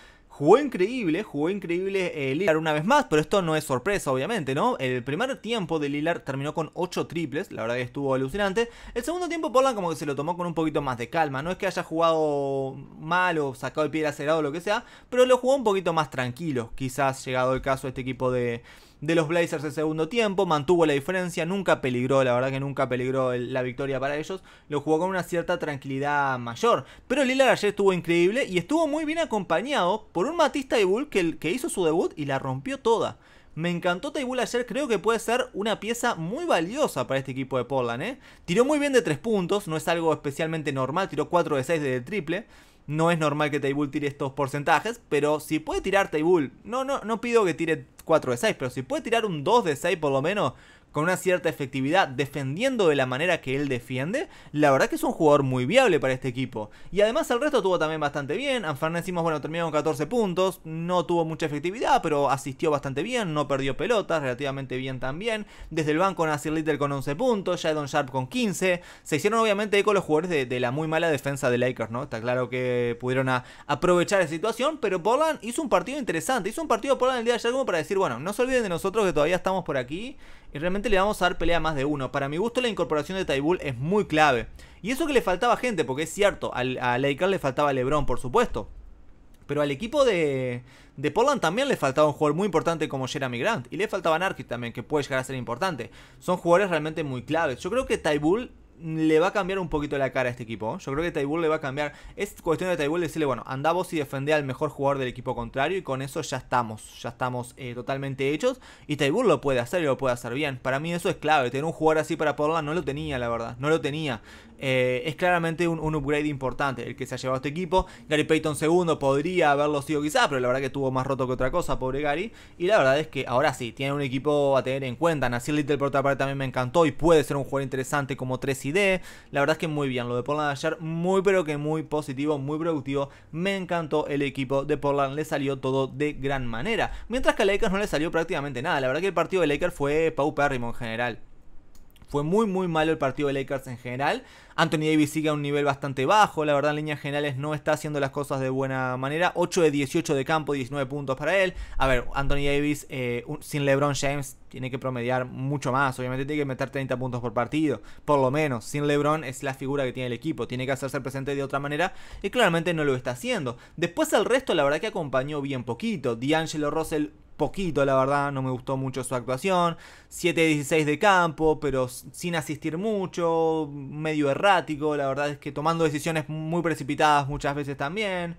Jugó increíble, jugó increíble Lilar eh, Lillard una vez más, pero esto no es sorpresa, obviamente, ¿no? El primer tiempo de Lillard terminó con 8 triples, la verdad que estuvo alucinante. El segundo tiempo Portland como que se lo tomó con un poquito más de calma, no es que haya jugado mal o sacado el pie acelerado o lo que sea, pero lo jugó un poquito más tranquilo, quizás llegado el caso de este equipo de de los Blazers el segundo tiempo, mantuvo la diferencia, nunca peligró, la verdad que nunca peligró la victoria para ellos, lo jugó con una cierta tranquilidad mayor. Pero Lillard ayer estuvo increíble y estuvo muy bien acompañado por un Matista y que, hizo su debut y la rompió toda. Me encantó Taibul ayer, creo que puede ser una pieza muy valiosa para este equipo de Portland. ¿eh? Tiró muy bien de 3 puntos, no es algo especialmente normal, tiró 4 de 6 de triple. No es normal que Taibul tire estos porcentajes, pero si puede tirar Taibul, no, no, no pido que tire 4 de 6, pero si puede tirar un 2 de 6 por lo menos, con una cierta efectividad, defendiendo de la manera que él defiende, la verdad que es un jugador muy viable para este equipo. Y además el resto estuvo también bastante bien. Anfernes, decimos, bueno, terminó con 14 puntos, no tuvo mucha efectividad, pero asistió bastante bien, no perdió pelotas, relativamente bien también. Desde el banco Nasir Little con 11 puntos, Jadon Sharp con 15. Se hicieron obviamente eco los jugadores de, la muy mala defensa de Lakers, ¿no? Está claro que pudieron aprovechar la situación, pero Portland hizo un partido interesante, hizo un partido Portland el día de ayer como para decir, bueno, no se olviden de nosotros que todavía estamos por aquí y realmente le vamos a dar pelea más de uno. Para mi gusto la incorporación de Taibul es muy clave. Y eso que le faltaba gente, porque es cierto, a Lakers le faltaba LeBron, por supuesto. Pero al equipo de, de Portland también le faltaba un jugador muy importante como Jeremy Grant. Y le faltaba Narkis también, que puede llegar a ser importante. Son jugadores realmente muy claves. Yo creo que Taibul le va a cambiar un poquito la cara a este equipo. Yo creo que Taibul le va a cambiar. Es cuestión de Taibul decirle, bueno, andá vos y defendé al mejor jugador del equipo contrario y con eso ya estamos, ya estamos eh, totalmente hechos. Y Taibul lo puede hacer y lo puede hacer bien. Para mí eso es clave. Tener un jugador así para poderla. no lo tenía, la verdad. No lo tenía. Eh, es claramente un, upgrade importante el que se ha llevado a este equipo. Gary Payton segundo podría haberlo sido quizás, pero la verdad que estuvo más roto que otra cosa, pobre Gary. Y la verdad es que ahora sí, tiene un equipo a tener en cuenta. Nasir Little por otra parte también me encantó y puede ser un jugador interesante como 3 y la verdad es que muy bien, lo de Portland ayer, muy pero que muy positivo, muy productivo. Me encantó el equipo de Portland, le salió todo de gran manera. Mientras que a Lakers no le salió prácticamente nada, la verdad que el partido de Lakers fue paupérrimo en general. Fue muy, muy malo el partido de Lakers en general. Anthony Davis sigue a un nivel bastante bajo. La verdad, en líneas generales no está haciendo las cosas de buena manera. 8 de 18 de campo, 19 puntos para él. A ver, Anthony Davis eh, sin LeBron James tiene que promediar mucho más. Obviamente tiene que meter 30 puntos por partido. Por lo menos, sin LeBron es la figura que tiene el equipo. Tiene que hacerse presente de otra manera. Y claramente no lo está haciendo. Después el resto, la verdad que acompañó bien poquito. D'Angelo Russell poquito, la verdad, no me gustó mucho su actuación. 7-16 de campo, pero sin asistir mucho, medio errático, la verdad es que tomando decisiones muy precipitadas muchas veces también.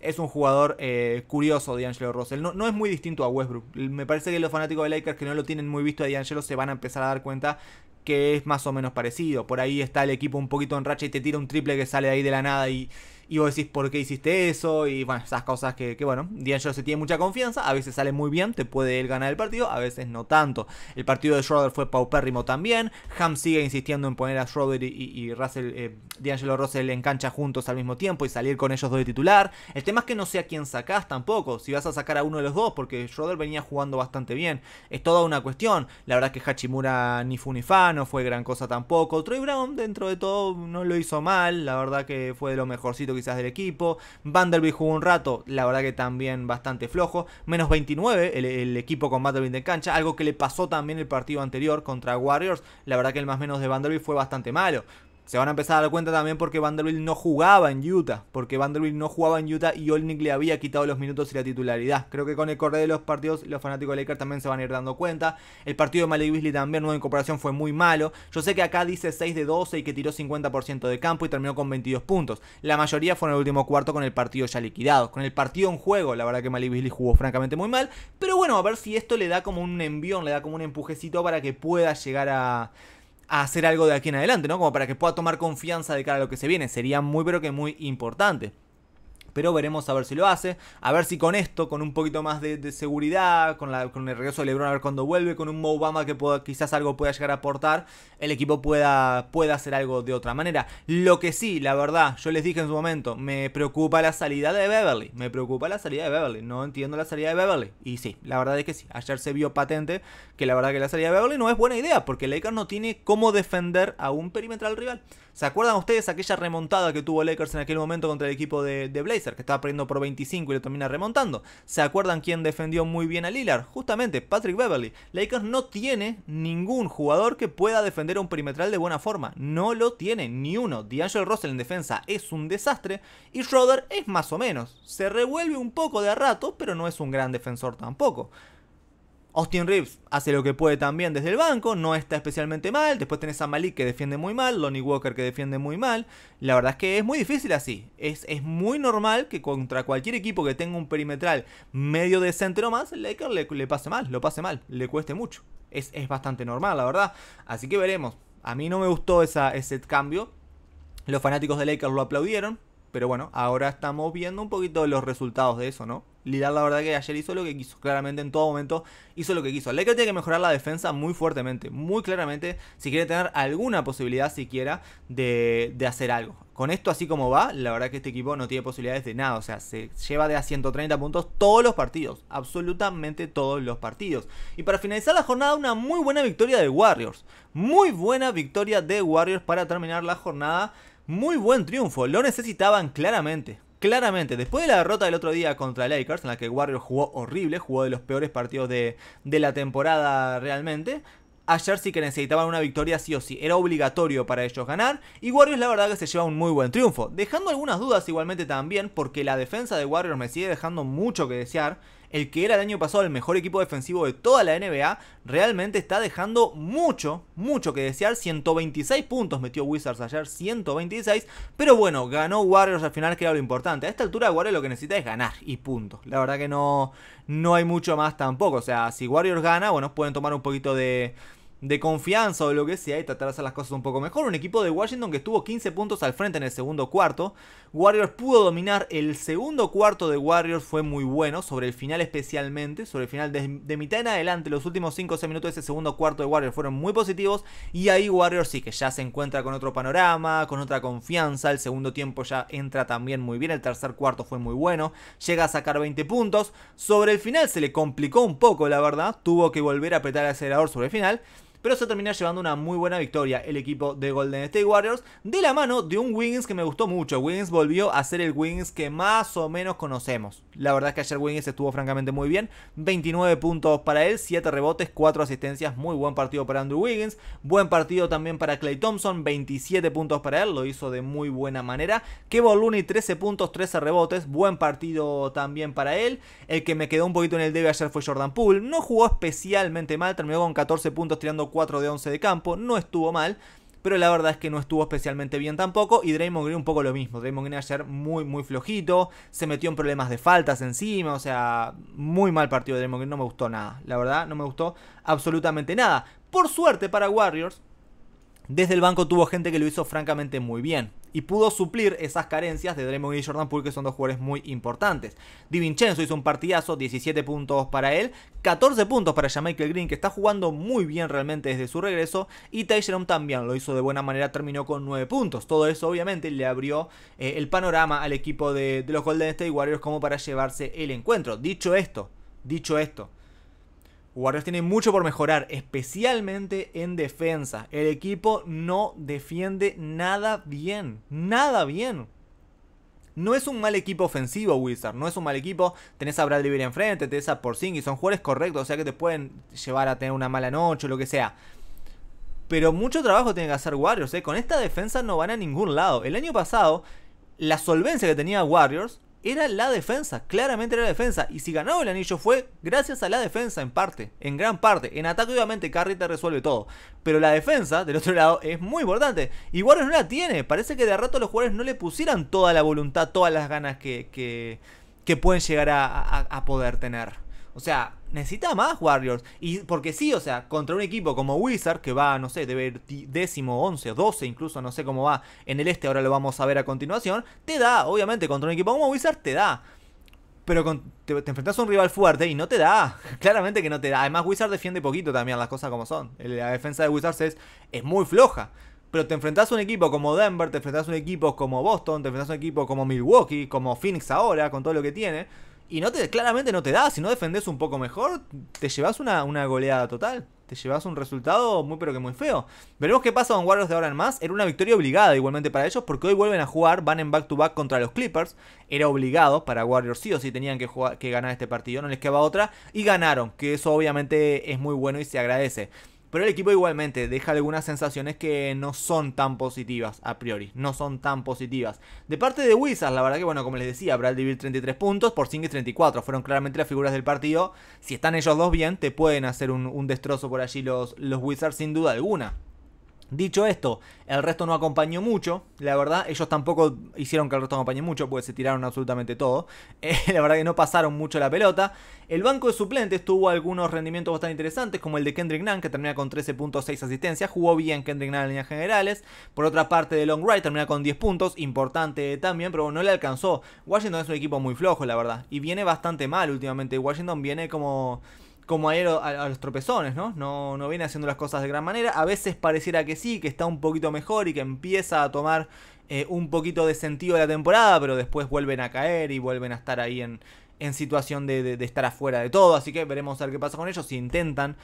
Es un jugador eh, curioso D'Angelo Russell. No, no, es muy distinto a Westbrook. Me parece que los fanáticos de Lakers que no lo tienen muy visto a D'Angelo se van a empezar a dar cuenta que es más o menos parecido. Por ahí está el equipo un poquito en racha y te tira un triple que sale ahí de la nada y, y vos decís por qué hiciste eso. Y bueno, esas cosas que, bueno, D'Angelo se tiene mucha confianza. A veces sale muy bien, te puede él ganar el partido, a veces no tanto. El partido de Schroeder fue paupérrimo también. Ham sigue insistiendo en poner a Schroeder y, Russell, eh, D'Angelo Russell en cancha juntos al mismo tiempo y salir con ellos dos de titular. El tema es que no sé a quién sacás tampoco. Si vas a sacar a uno de los dos, porque Schroeder venía jugando bastante bien. Es toda una cuestión. La verdad que Hachimura ni fu ni fa, no fue gran cosa tampoco. Troy Brown, dentro de todo, no lo hizo mal. La verdad que fue de lo mejorcito quizás del equipo. Vanderbilt jugó un rato, la verdad que también bastante flojo. Menos 29 el, equipo con Vanderbilt en cancha, algo que le pasó también el partido anterior contra Warriors. La verdad que el más menos de Vanderbilt fue bastante malo. Se van a empezar a dar cuenta también porque Vanderbilt no jugaba en Utah. Porque Vanderbilt no jugaba en Utah y Olnik le había quitado los minutos y la titularidad. Creo que con el correr de los partidos, los fanáticos de Lakers también se van a ir dando cuenta. El partido de Malik Beasley también, nueva incorporación, fue muy malo. Yo sé que acá dice 6 de 12 y que tiró 50% de campo y terminó con 22 puntos. La mayoría fue en el último cuarto con el partido ya liquidado. Con el partido en juego, la verdad que Malik Beasley jugó francamente muy mal. Pero bueno, a ver si esto le da como un envión, le da como un empujecito para que pueda llegar a hacer algo de aquí en adelante, ¿no? Como para que pueda tomar confianza de cara a lo que se viene. Sería muy, pero que muy importante pero veremos a ver si lo hace, a ver si con esto, con un poquito más de, seguridad, con, la, con, el regreso de Lebron a ver cuando vuelve, con un Mo que quizás algo pueda llegar a aportar, el equipo pueda, pueda hacer algo de otra manera. Lo que sí, la verdad, yo les dije en su momento, me preocupa la salida de Beverly, me preocupa la salida de Beverly, no entiendo la salida de Beverly. Y sí, la verdad es que sí, ayer se vio patente que la verdad que la salida de Beverly no es buena idea, porque Lakers no tiene cómo defender a un perimetral rival. ¿Se acuerdan ustedes aquella remontada que tuvo Lakers en aquel momento contra el equipo de, Blazer, que estaba perdiendo por 25 y lo termina remontando? ¿Se acuerdan quién defendió muy bien a Lillard? Justamente Patrick Beverly. Lakers no tiene ningún jugador que pueda defender a un perimetral de buena forma. No lo tiene ni uno. D'Angelo Russell en defensa es un desastre y Schroeder es más o menos. Se revuelve un poco de a rato, pero no es un gran defensor tampoco. Austin Reeves hace lo que puede también desde el banco, no está especialmente mal. Después tenés a Malik que defiende muy mal, Lonnie Walker que defiende muy mal. La verdad es que es muy difícil así. Es, es muy normal que contra cualquier equipo que tenga un perimetral medio decente más, el Laker le, le, pase mal, lo pase mal, le cueste mucho. Es, bastante normal, la verdad. Así que veremos. A mí no me gustó ese cambio. Los fanáticos de Lakers lo aplaudieron. Pero bueno, ahora estamos viendo un poquito los resultados de eso, ¿no? Lidar la verdad que ayer hizo lo que quiso, claramente en todo momento hizo lo que quiso. que tiene que mejorar la defensa muy fuertemente, muy claramente, si quiere tener alguna posibilidad siquiera de, de hacer algo. Con esto así como va, la verdad que este equipo no tiene posibilidades de nada, o sea, se lleva de a 130 puntos todos los partidos, absolutamente todos los partidos. Y para finalizar la jornada, una muy buena victoria de Warriors, muy buena victoria de Warriors para terminar la jornada muy buen triunfo, lo necesitaban claramente. Claramente, después de la derrota del otro día contra Lakers, en la que Warriors jugó horrible, jugó de los peores partidos de, la temporada realmente, ayer sí que necesitaban una victoria sí o sí, era obligatorio para ellos ganar y Warriors la verdad que se lleva un muy buen triunfo, dejando algunas dudas igualmente también porque la defensa de Warriors me sigue dejando mucho que desear, el que era el año pasado el mejor equipo defensivo de toda la NBA, realmente está dejando mucho, mucho que desear. 126 puntos metió Wizards ayer, 126. Pero bueno, ganó Warriors al final, que era lo importante. A esta altura Warriors lo que necesita es ganar y punto. La verdad que no, no hay mucho más tampoco. O sea, si Warriors gana, bueno, pueden tomar un poquito de de confianza o lo que sea y tratar de hacer las cosas un poco mejor. Un equipo de Washington que estuvo 15 puntos al frente en el segundo cuarto. Warriors pudo dominar el segundo cuarto de Warriors, fue muy bueno, sobre el final especialmente, sobre el final de, mitad en adelante, los últimos 5 o 6 minutos de ese segundo cuarto de Warriors fueron muy positivos y ahí Warriors sí que ya se encuentra con otro panorama, con otra confianza, el segundo tiempo ya entra también muy bien, el tercer cuarto fue muy bueno, llega a sacar 20 puntos, sobre el final se le complicó un poco la verdad, tuvo que volver a apretar el acelerador sobre el final, pero se termina llevando una muy buena victoria el equipo de Golden State Warriors de la mano de un Wiggins que me gustó mucho. Wiggins volvió a ser el Wiggins que más o menos conocemos. La verdad es que ayer Wiggins estuvo francamente muy bien, 29 puntos para él, 7 rebotes, 4 asistencias, muy buen partido para Andrew Wiggins, buen partido también para Clay Thompson, 27 puntos para él, lo hizo de muy buena manera. Kevon Looney 13 puntos, 13 rebotes, buen partido también para él. El que me quedó un poquito en el debe ayer fue Jordan Poole, no jugó especialmente mal, terminó con 14 puntos tirando 4 de 11 de campo, no estuvo mal, pero la verdad es que no estuvo especialmente bien tampoco. Y Draymond Green un poco lo mismo. Draymond Green ayer muy, muy flojito. Se metió en problemas de faltas encima. O sea, muy mal partido de Draymond Green. No me gustó nada. La verdad, no me gustó absolutamente nada. Por suerte para Warriors, desde el banco tuvo gente que lo hizo francamente muy bien y pudo suplir esas carencias de Draymond y Jordan Poole, que son dos jugadores muy importantes. Di Vincenzo hizo un partidazo, 17 puntos para él, 14 puntos para Jamaica Green, que está jugando muy bien realmente desde su regreso, y Ty también lo hizo de buena manera, terminó con 9 puntos. Todo eso obviamente le abrió eh, el panorama al equipo de, de los Golden State Warriors como para llevarse el encuentro. Dicho esto, dicho esto, Warriors tiene mucho por mejorar, especialmente en defensa. El equipo no defiende nada bien, nada bien. No es un mal equipo ofensivo, Wizard. No es un mal equipo. Tenés a Bradley Beal enfrente, tenés a y Son jugadores correctos, o sea que te pueden llevar a tener una mala noche o lo que sea. Pero mucho trabajo tiene que hacer Warriors. ¿eh? Con esta defensa no van a ningún lado. El año pasado, la solvencia que tenía Warriors era la defensa, claramente era la defensa. Y si ganaba el anillo fue gracias a la defensa en parte, en gran parte. En ataque obviamente Carrita te resuelve todo. Pero la defensa del otro lado es muy importante. Y Warriors no la tiene. Parece que de rato los jugadores no le pusieran toda la voluntad, todas las ganas que, que, que pueden llegar a, a poder tener. O sea, necesita más Warriors. Y porque sí, o sea, contra un equipo como Wizard, que va, no sé, debe ir décimo, once, doce, incluso, no sé cómo va en el este, ahora lo vamos a ver a continuación. Te da, obviamente, contra un equipo como Wizard, te da. Pero te, enfrentas a un rival fuerte y no te da. Claramente que no te da. Además, Wizard defiende poquito también las cosas como son. La defensa de Wizards es, es muy floja. Pero te enfrentas a un equipo como Denver, te enfrentas a un equipo como Boston, te enfrentas a un equipo como Milwaukee, como Phoenix ahora, con todo lo que tiene y no te, claramente no te da, si no defendes un poco mejor, te llevas una, goleada total. Te llevas un resultado muy pero que muy feo. Veremos qué pasa con Warriors de ahora en más. Era una victoria obligada igualmente para ellos porque hoy vuelven a jugar, van en back to back contra los Clippers. Era obligado para Warriors sí o sí tenían que, jugar, que ganar este partido, no les quedaba otra. Y ganaron, que eso obviamente es muy bueno y se agradece. Pero el equipo igualmente deja algunas sensaciones que no son tan positivas a priori. No son tan positivas. De parte de Wizards, la verdad que, bueno, como les decía, Bradley Bill 33 puntos, por y 34. Fueron claramente las figuras del partido. Si están ellos dos bien, te pueden hacer un, destrozo por allí los, los Wizards sin duda alguna. Dicho esto, el resto no acompañó mucho, la verdad, ellos tampoco hicieron que el resto acompañe mucho, porque se tiraron absolutamente todo, eh, la verdad que no pasaron mucho la pelota. El banco de suplentes tuvo algunos rendimientos bastante interesantes, como el de Kendrick Nunn, que termina con 13.6 asistencias, jugó bien Kendrick Nunn en líneas generales, por otra parte de Long Ride termina con 10 puntos, importante también, pero no le alcanzó. Washington es un equipo muy flojo, la verdad, y viene bastante mal últimamente, Washington viene como como a, a, los tropezones, ¿no? ¿no? No viene haciendo las cosas de gran manera. A veces pareciera que sí, que está un poquito mejor y que empieza a tomar eh, un poquito de sentido la temporada, pero después vuelven a caer y vuelven a estar ahí en, en situación de, de, estar afuera de todo. Así que veremos a ver qué pasa con ellos. Si intentan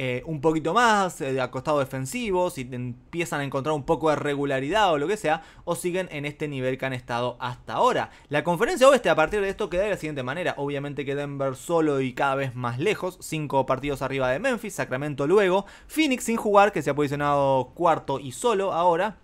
eh, un poquito más, eh, a costado defensivo, si empiezan a encontrar un poco de regularidad o lo que sea, o siguen en este nivel que han estado hasta ahora. La conferencia oeste a partir de esto queda de la siguiente manera, obviamente que Denver solo y cada vez más lejos, Cinco partidos arriba de Memphis, Sacramento luego, Phoenix sin jugar, que se ha posicionado cuarto y solo ahora,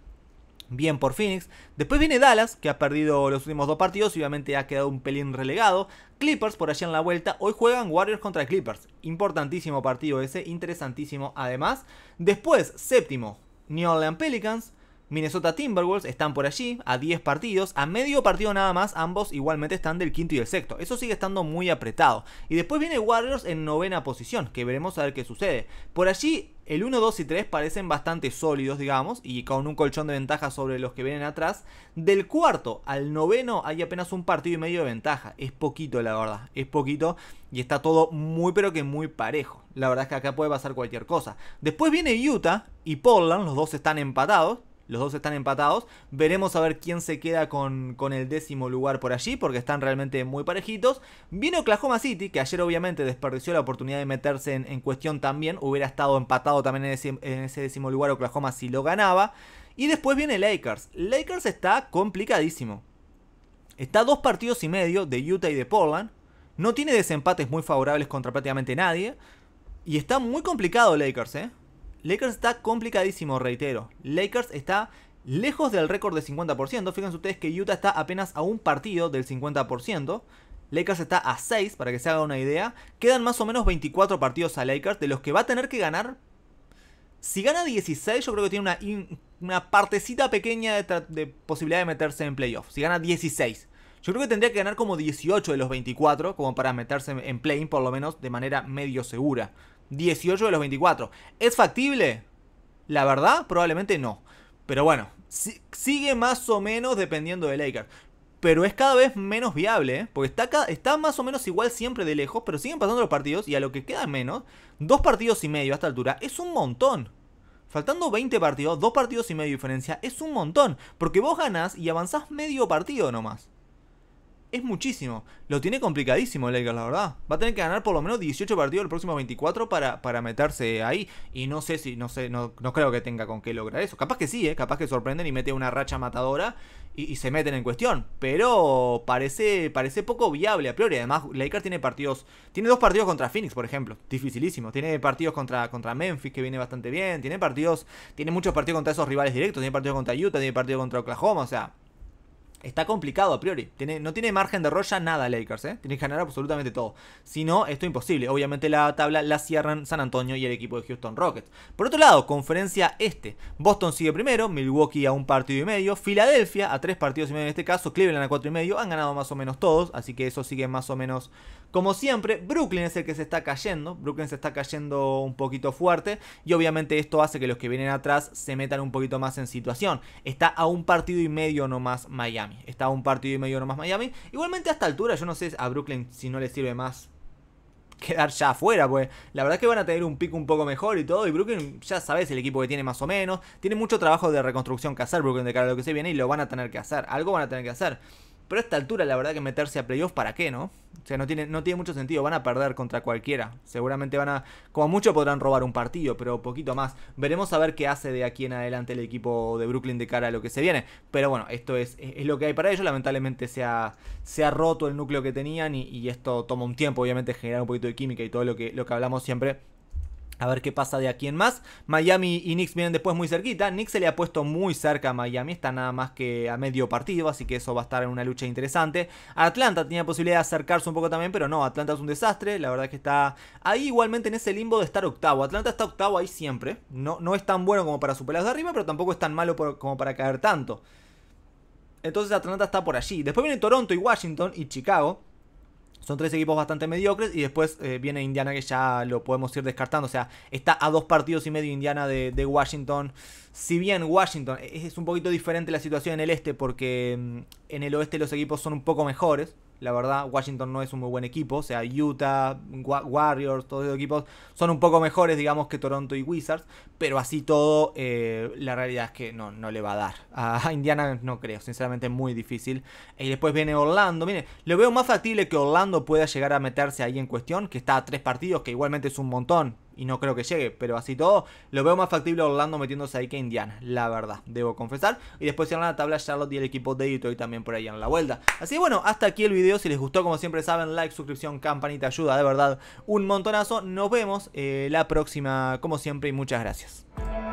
bien por Phoenix. Después viene Dallas, que ha perdido los últimos dos partidos y obviamente ha quedado un pelín relegado. Clippers por allá en la vuelta. Hoy juegan Warriors contra Clippers. Importantísimo partido ese, interesantísimo además. Después, séptimo, New Orleans Pelicans. Minnesota Timberwolves están por allí a 10 partidos, a medio partido nada más, ambos igualmente están del quinto y del sexto. Eso sigue estando muy apretado. Y después viene Warriors en novena posición, que veremos a ver qué sucede. Por allí el 1, 2 y 3 parecen bastante sólidos, digamos, y con un colchón de ventaja sobre los que vienen atrás. Del cuarto al noveno hay apenas un partido y medio de ventaja. Es poquito, la verdad, es poquito. Y está todo muy, pero que muy parejo. La verdad es que acá puede pasar cualquier cosa. Después viene Utah y Portland, los dos están empatados. Los dos están empatados. Veremos a ver quién se queda con, el décimo lugar por allí, porque están realmente muy parejitos. Viene Oklahoma City, que ayer obviamente desperdició la oportunidad de meterse en, cuestión también. Hubiera estado empatado también en ese, en ese décimo lugar Oklahoma si lo ganaba. Y después viene Lakers. Lakers está complicadísimo. Está dos partidos y medio de Utah y de Portland. No tiene desempates muy favorables contra prácticamente nadie. Y está muy complicado Lakers, ¿eh? Lakers está complicadísimo, reitero. Lakers está lejos del récord de 50%. Fíjense ustedes que Utah está apenas a un partido del 50%. Lakers está a 6, para que se haga una idea. Quedan más o menos 24 partidos a Lakers, de los que va a tener que ganar. Si gana 16, yo creo que tiene una, partecita pequeña de, posibilidad de meterse en playoffs. Si gana 16. Yo creo que tendría que ganar como 18 de los 24, como para meterse en play por lo menos de manera medio segura. 18 de los 24. ¿Es factible? La verdad, probablemente no. Pero bueno, sigue más o menos dependiendo de Lakers. Pero es cada vez menos viable, ¿eh? porque está, está más o menos igual siempre de lejos, pero siguen pasando los partidos y a lo que queda menos, dos partidos y medio a esta altura es un montón. Faltando 20 partidos, dos partidos y medio de diferencia es un montón, porque vos ganás y avanzás medio partido nomás es muchísimo. Lo tiene complicadísimo Lakers, la verdad. Va a tener que ganar por lo menos 18 partidos el próximo 24 para, para meterse ahí. Y no sé si, no sé, no, creo que tenga con qué lograr eso. Capaz que sí, ¿eh? capaz que sorprenden y mete una racha matadora y, se meten en cuestión. Pero parece, parece poco viable a priori. Además, Lakers tiene partidos, tiene dos partidos contra Phoenix, por ejemplo. Dificilísimo. Tiene partidos contra, contra Memphis, que viene bastante bien. Tiene partidos, tiene muchos partidos contra esos rivales directos. Tiene partidos contra Utah, tiene partidos contra Oklahoma. O sea, está complicado a priori. no tiene margen de roya nada Lakers, ¿eh? Tiene que ganar absolutamente todo. Si no, esto es imposible. Obviamente la tabla la cierran San Antonio y el equipo de Houston Rockets. Por otro lado, conferencia este. Boston sigue primero, Milwaukee a un partido y medio, Filadelfia a tres partidos y medio en este caso, Cleveland a cuatro y medio. Han ganado más o menos todos, así que eso sigue más o menos como siempre, Brooklyn es el que se está cayendo. Brooklyn se está cayendo un poquito fuerte. Y obviamente esto hace que los que vienen atrás se metan un poquito más en situación. Está a un partido y medio nomás Miami. Está un partido y medio nomás Miami. Igualmente a esta altura, yo no sé a Brooklyn si no le sirve más quedar ya afuera, pues la verdad es que van a tener un pico un poco mejor y todo. Y Brooklyn, ya sabes, el equipo que tiene más o menos. Tiene mucho trabajo de reconstrucción que hacer Brooklyn de cara a lo que se viene y lo van a tener que hacer. Algo van a tener que hacer. Pero a esta altura, la verdad que meterse a playoffs, ¿para qué, no? O sea, no tiene, no tiene mucho sentido. Van a perder contra cualquiera. Seguramente van a. Como mucho podrán robar un partido, pero poquito más. Veremos a ver qué hace de aquí en adelante el equipo de Brooklyn de cara a lo que se viene. Pero bueno, esto es, es lo que hay para ellos. Lamentablemente se ha, se ha roto el núcleo que tenían y, esto toma un tiempo, obviamente, generar un poquito de química y todo lo que, lo que hablamos siempre a ver qué pasa de aquí en más. Miami y Knicks vienen después muy cerquita. Knicks se le ha puesto muy cerca a Miami. Está nada más que a medio partido. Así que eso va a estar en una lucha interesante. Atlanta tenía posibilidad de acercarse un poco también. Pero no, Atlanta es un desastre. La verdad que está ahí igualmente en ese limbo de estar octavo. Atlanta está octavo ahí siempre. No, no es tan bueno como para superar de arriba. Pero tampoco es tan malo como para caer tanto. Entonces Atlanta está por allí. Después viene Toronto y Washington y Chicago. Son tres equipos bastante mediocres y después eh, viene Indiana que ya lo podemos ir descartando. O sea, está a dos partidos y medio Indiana de, Washington. Si bien Washington es un poquito diferente la situación en el este porque mm, en el oeste los equipos son un poco mejores. La verdad, Washington no es un muy buen equipo. O sea, Utah, Warriors, todos los equipos son un poco mejores, digamos, que Toronto y Wizards. Pero así todo, eh, la realidad es que no, no le va a dar. A Indiana no creo, sinceramente, muy difícil. Y después viene Orlando. Mire, lo veo más factible que Orlando pueda llegar a meterse ahí en cuestión, que está a tres partidos, que igualmente es un montón y no creo que llegue, pero así todo, lo veo más factible Orlando metiéndose ahí que Indiana, la verdad, debo confesar. Y después cierran la tabla Charlotte y el equipo de Detroit también por ahí en la vuelta. Así que bueno, hasta aquí el video, si les gustó como siempre saben, like, suscripción, campanita, ayuda, de verdad, un montonazo. Nos vemos eh, la próxima, como siempre, y muchas gracias.